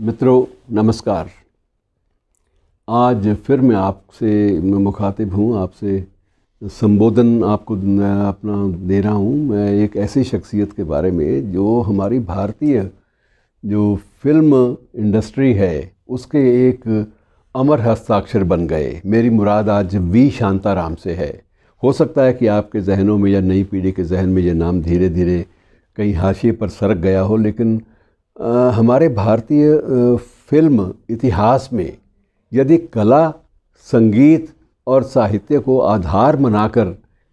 मित्रों नमस्कार आज फिर मैं आपसे मैं मुखातिब हूँ आपसे संबोधन आपको अपना दे रहा हूँ मैं एक ऐसी शख्सियत के बारे में जो हमारी भारतीय जो फिल्म इंडस्ट्री है उसके एक अमर हस्ताक्षर बन गए मेरी मुराद आज वी शांताराम से है हो सकता है कि आपके जहनों में या नई पीढ़ी के जहन में ये नाम धीरे धीरे कहीं हाशिए पर सरक गया हो लेकिन आ, हमारे भारतीय फिल्म इतिहास में यदि कला संगीत और साहित्य को आधार बनाकर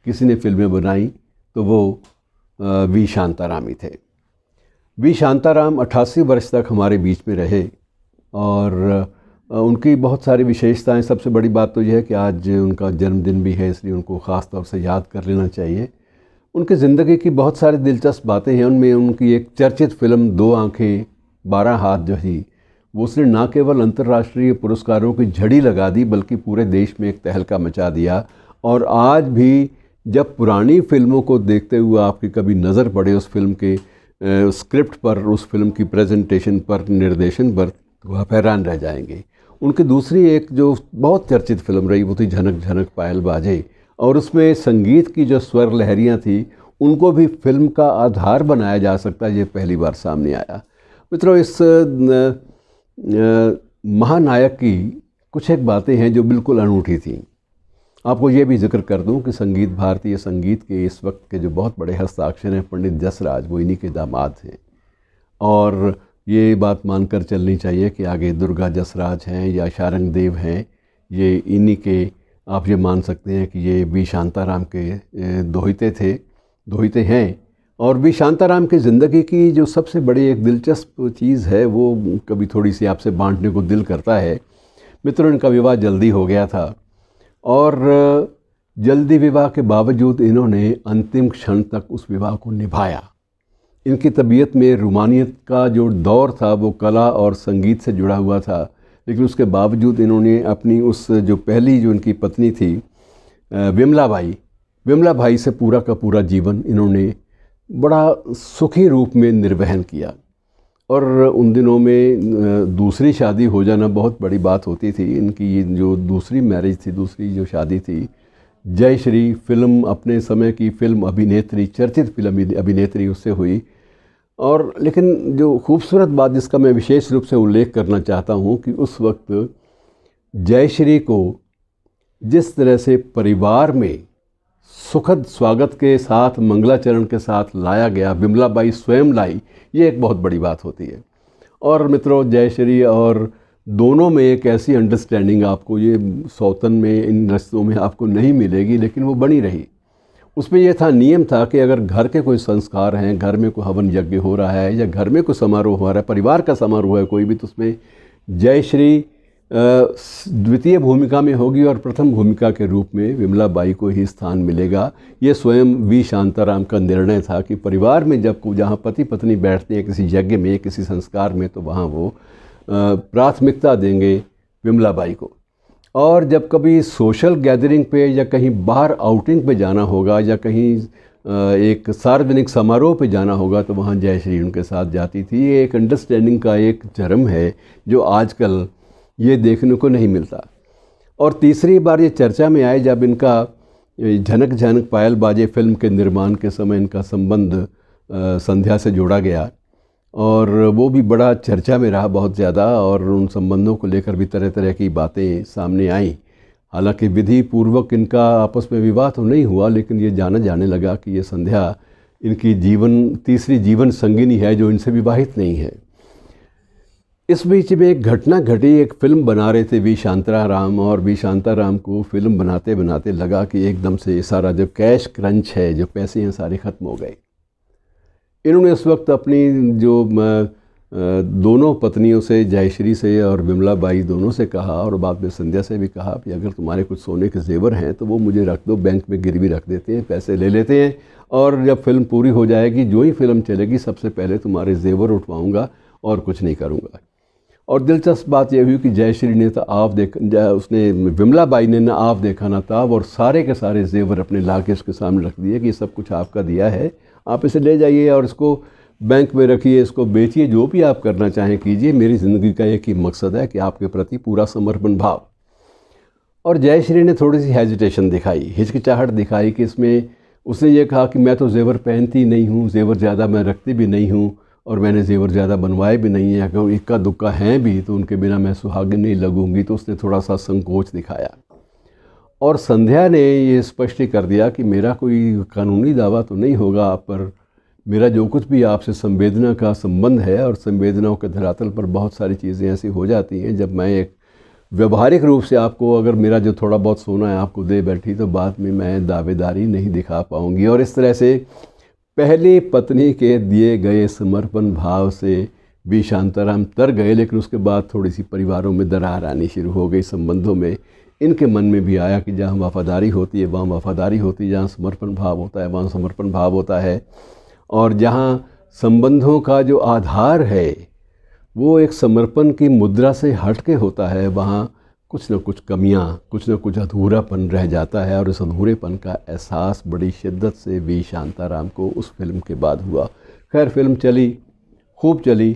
किसी ने फिल्में बनाई तो वो वी शांताराम ही थे वी शांताराम अट्ठासी वर्ष तक हमारे बीच में रहे और उनकी बहुत सारी विशेषताएं सबसे बड़ी बात तो यह है कि आज उनका जन्मदिन भी है इसलिए उनको ख़ास तौर से याद कर लेना चाहिए उनकी ज़िंदगी की बहुत सारी दिलचस्प बातें हैं उनमें उनकी एक चर्चित फिल्म दो आँखें बारह हाथ जो थी वो उसने ना केवल अंतर्राष्ट्रीय पुरस्कारों की झड़ी लगा दी बल्कि पूरे देश में एक तहलका मचा दिया और आज भी जब पुरानी फिल्मों को देखते हुए आपकी कभी नज़र पड़े उस फिल्म के स्क्रिप्ट पर उस फिल्म की प्रेजेंटेशन पर निर्देशन पर तो आप हैरान रह जाएंगे उनकी दूसरी एक जो बहुत चर्चित फिल्म रही वो थी झनक झनक पायल बाजे और उसमें संगीत की जो स्वर लहरियाँ थी उनको भी फिल्म का आधार बनाया जा सकता है ये पहली बार सामने आया मित्रों इस महानायक की कुछ एक बातें हैं जो बिल्कुल अनूठी थीं आपको ये भी जिक्र कर दूं कि संगीत भारतीय संगीत के इस वक्त के जो बहुत बड़े हस्ताक्षर हैं पंडित जसराज वो इन्हीं के दामाद हैं और ये बात मानकर चलनी चाहिए कि आगे दुर्गा जसराज हैं या शारंगदेव देव हैं ये इन्हीं के आप ये मान सकते हैं कि ये वी शांताराम के दोहिते थे दोहिते हैं और वी शांताराम की ज़िंदगी की जो सबसे बड़ी एक दिलचस्प चीज़ है वो कभी थोड़ी सी आपसे बांटने को दिल करता है मित्रों इनका विवाह जल्दी हो गया था और जल्दी विवाह के बावजूद इन्होंने अंतिम क्षण तक उस विवाह को निभाया इनकी तबीयत में रुमानियत का जो दौर था वो कला और संगीत से जुड़ा हुआ था लेकिन उसके बावजूद इन्होंने अपनी उस जो पहली जो इनकी पत्नी थी विमला भाई विमला भाई से पूरा का पूरा जीवन इन्होंने बड़ा सुखी रूप में निर्वहन किया और उन दिनों में दूसरी शादी हो जाना बहुत बड़ी बात होती थी इनकी ये जो दूसरी मैरिज थी दूसरी जो शादी थी जयश्री फिल्म अपने समय की फिल्म अभिनेत्री चर्चित फिल्म अभिनेत्री उससे हुई और लेकिन जो खूबसूरत बात जिसका मैं विशेष रूप से उल्लेख करना चाहता हूँ कि उस वक्त जयश्री को जिस तरह से परिवार में सुखद स्वागत के साथ मंगलाचरण के साथ लाया गया विमला बाई स्वयं लाई ये एक बहुत बड़ी बात होती है और मित्रों जयश्री और दोनों में एक ऐसी अंडरस्टैंडिंग आपको ये सौतन में इन रस्तों में आपको नहीं मिलेगी लेकिन वो बनी रही उसमें यह था नियम था कि अगर घर के कोई संस्कार हैं घर में कोई हवन यज्ञ हो रहा है या घर में कोई समारोह हो रहा है परिवार का समारोह है कोई भी तो उसमें जय श्री द्वितीय भूमिका में होगी और प्रथम भूमिका के रूप में विमला बाई को ही स्थान मिलेगा ये स्वयं वी शांताराम का निर्णय था कि परिवार में जब जहाँ पति पत्नी बैठते हैं किसी यज्ञ में किसी संस्कार में तो वहाँ वो प्राथमिकता देंगे विमला बाई को और जब कभी सोशल गैदरिंग पे या कहीं बाहर आउटिंग पे जाना होगा या कहीं एक सार्वजनिक समारोह पे जाना होगा तो वहाँ जयश्री उनके साथ जाती थी ये एक अंडरस्टैंडिंग का एक चरम है जो आजकल ये देखने को नहीं मिलता और तीसरी बार ये चर्चा में आए जब इनका झनक झनक पायल बाजे फिल्म के निर्माण के समय इनका संबंध संध्या से जोड़ा गया और वो भी बड़ा चर्चा में रहा बहुत ज़्यादा और उन संबंधों को लेकर भी तरह तरह की बातें सामने आईं हालांकि विधि पूर्वक इनका आपस में विवाह तो नहीं हुआ लेकिन ये जाना जाने लगा कि ये संध्या इनकी जीवन तीसरी जीवन संगिनी है जो इनसे विवाहित नहीं है इस बीच में एक घटना घटी एक फ़िल्म बना रहे थे वी शांताराम और वी शांताराम को फिल्म बनाते बनाते लगा कि एकदम से सारा जो कैश क्रंच है जो पैसे हैं सारे ख़त्म हो गए इन्होंने इस वक्त अपनी जो दोनों पत्नियों से जयश्री से और विमला बाई दोनों से कहा और बाद में संध्या से भी कहा कि अगर तुम्हारे कुछ सोने के जेवर हैं तो वो मुझे रख दो बैंक में गिरवी रख देते हैं पैसे ले लेते हैं और जब फिल्म पूरी हो जाएगी जो ही फिल्म चलेगी सबसे पहले तुम्हारे जेवर उठवाऊँगा और कुछ नहीं करूँगा और दिलचस्प बात यह हुई कि जयश्री ने तो आप देखा उसने विमला बाई ने ना आव देखा ना ताव और सारे के सारे जेवर अपने लाके उसके सामने रख दिए कि सब कुछ आपका दिया है आप इसे ले जाइए और इसको बैंक में रखिए इसको बेचिए जो भी आप करना चाहें कीजिए मेरी ज़िंदगी का एक ही मकसद है कि आपके प्रति पूरा समर्पण भाव और जयश्री ने थोड़ी सी हेजिटेशन दिखाई हिचकिचाहट दिखाई कि इसमें उसने ये कहा कि मैं तो जेवर पहनती नहीं हूँ जेवर ज़्यादा मैं रखती भी नहीं हूँ और मैंने जेवर ज़्यादा बनवाए भी नहीं हैं अगर इक्का दुक्का हैं भी तो उनके बिना मैं सुहागिन नहीं लगूंगी तो उसने थोड़ा सा संकोच दिखाया और संध्या ने ये स्पष्ट कर दिया कि मेरा कोई कानूनी दावा तो नहीं होगा आप पर मेरा जो कुछ भी आपसे संवेदना का संबंध है और संवेदनाओं के धरातल पर बहुत सारी चीज़ें ऐसी हो जाती हैं जब मैं एक व्यवहारिक रूप से आपको अगर मेरा जो थोड़ा बहुत सोना है आपको दे बैठी तो बाद में मैं दावेदारी नहीं दिखा पाऊँगी और इस तरह से पहली पत्नी के दिए गए समर्पण भाव से भी शांताराम तर गए लेकिन उसके बाद थोड़ी सी परिवारों में दरार आनी शुरू हो गई संबंधों में इनके मन में भी आया कि जहाँ वफ़ादारी होती है वहाँ वफ़ादारी होती है जहाँ समर्पण भाव होता है वहाँ समर्पण भाव होता है और जहाँ संबंधों का जो आधार है वो एक समर्पण की मुद्रा से हट के होता है वहाँ कुछ न कुछ कमियाँ कुछ न कुछ अधूरापन रह जाता है और इस अधूरेपन का एहसास बड़ी शिद्दत से वी शांताराम को उस फिल्म के बाद हुआ खैर फिल्म चली खूब चली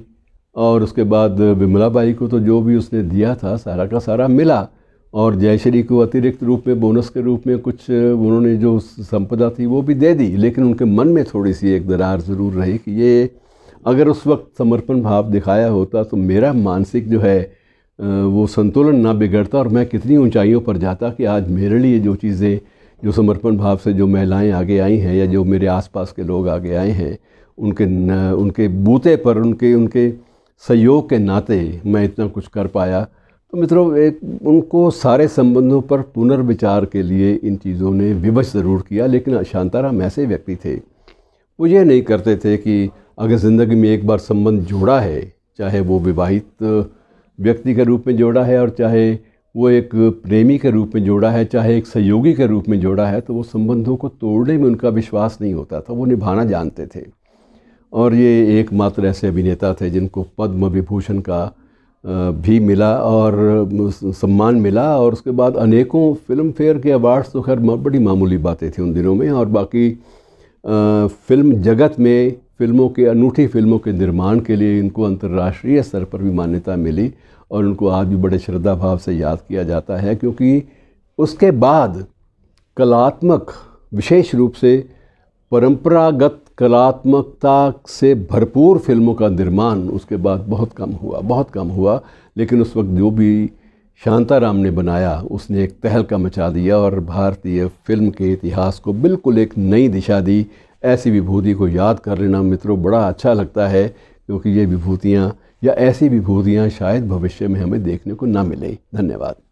और उसके बाद विमला बाई को तो जो भी उसने दिया था सारा का सारा मिला और जयश्री को अतिरिक्त रूप में बोनस के रूप में कुछ उन्होंने जो संपदा थी वो भी दे दी लेकिन उनके मन में थोड़ी सी एक दरार ज़रूर रही कि ये अगर उस वक्त समर्पण भाव दिखाया होता तो मेरा मानसिक जो है वो संतुलन ना बिगड़ता और मैं कितनी ऊंचाइयों पर जाता कि आज मेरे लिए जो चीज़ें जो समर्पण भाव से जो महिलाएं आगे आई हैं या जो मेरे आसपास के लोग आगे आए हैं उनके न, उनके बूते पर उनके उनके सहयोग के नाते मैं इतना कुछ कर पाया तो मित्रों एक उनको सारे संबंधों पर पुनर्विचार के लिए इन चीज़ों ने विवश ज़रूर किया लेकिन शांताराम ऐसे व्यक्ति थे वो ये नहीं करते थे कि अगर ज़िंदगी में एक बार संबंध जोड़ा है चाहे वो विवाहित व्यक्ति के रूप में जोड़ा है और चाहे वो एक प्रेमी के रूप में जोड़ा है चाहे एक सहयोगी के रूप में जोड़ा है तो वो संबंधों को तोड़ने में उनका विश्वास नहीं होता था वो निभाना जानते थे और ये एकमात्र ऐसे अभिनेता थे जिनको पद्म विभूषण का भी मिला और सम्मान मिला और उसके बाद अनेकों फिल्म फेयर के अवार्ड्स तो खैर बड़ी मामूली बातें थी उन दिनों में और बाकी फिल्म जगत में फिल्मों के अनूठी फिल्मों के निर्माण के लिए इनको अंतर्राष्ट्रीय स्तर पर भी मान्यता मिली और उनको आज भी बड़े श्रद्धा भाव से याद किया जाता है क्योंकि उसके बाद कलात्मक विशेष रूप से परंपरागत कलात्मकता से भरपूर फिल्मों का निर्माण उसके बाद बहुत कम हुआ बहुत कम हुआ लेकिन उस वक्त जो भी शांताराम ने बनाया उसने एक तहलका मचा दिया और भारतीय फिल्म के इतिहास को बिल्कुल एक नई दिशा दी ऐसी विभूति को याद कर लेना मित्रों बड़ा अच्छा लगता है क्योंकि ये विभूतियाँ या ऐसी विभूतियाँ शायद भविष्य में हमें देखने को ना मिले धन्यवाद